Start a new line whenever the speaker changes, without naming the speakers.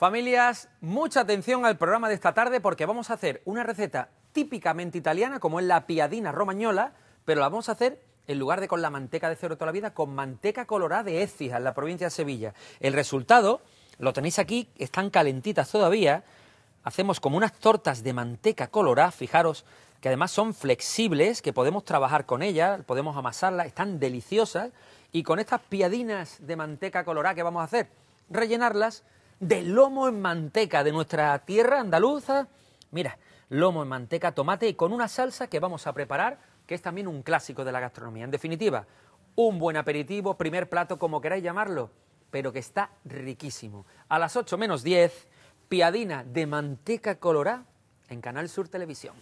Familias, mucha atención al programa de esta tarde porque vamos a hacer una receta típicamente italiana como es la piadina romagnola, pero la vamos a hacer en lugar de con la manteca de cero toda la vida, con manteca colorada de Écija, en la provincia de Sevilla. El resultado lo tenéis aquí, están calentitas todavía. Hacemos como unas tortas de manteca colorada, fijaros que además son flexibles, que podemos trabajar con ellas, podemos amasarlas, están deliciosas. Y con estas piadinas de manteca colorada que vamos a hacer, rellenarlas ...de lomo en manteca de nuestra tierra andaluza. Mira, lomo en manteca, tomate y con una salsa que vamos a preparar, que es también un clásico de la gastronomía. En definitiva, un buen aperitivo, primer plato, como queráis llamarlo, pero que está riquísimo. A las 8 menos 10, piadina de manteca colorada... en Canal Sur Televisión.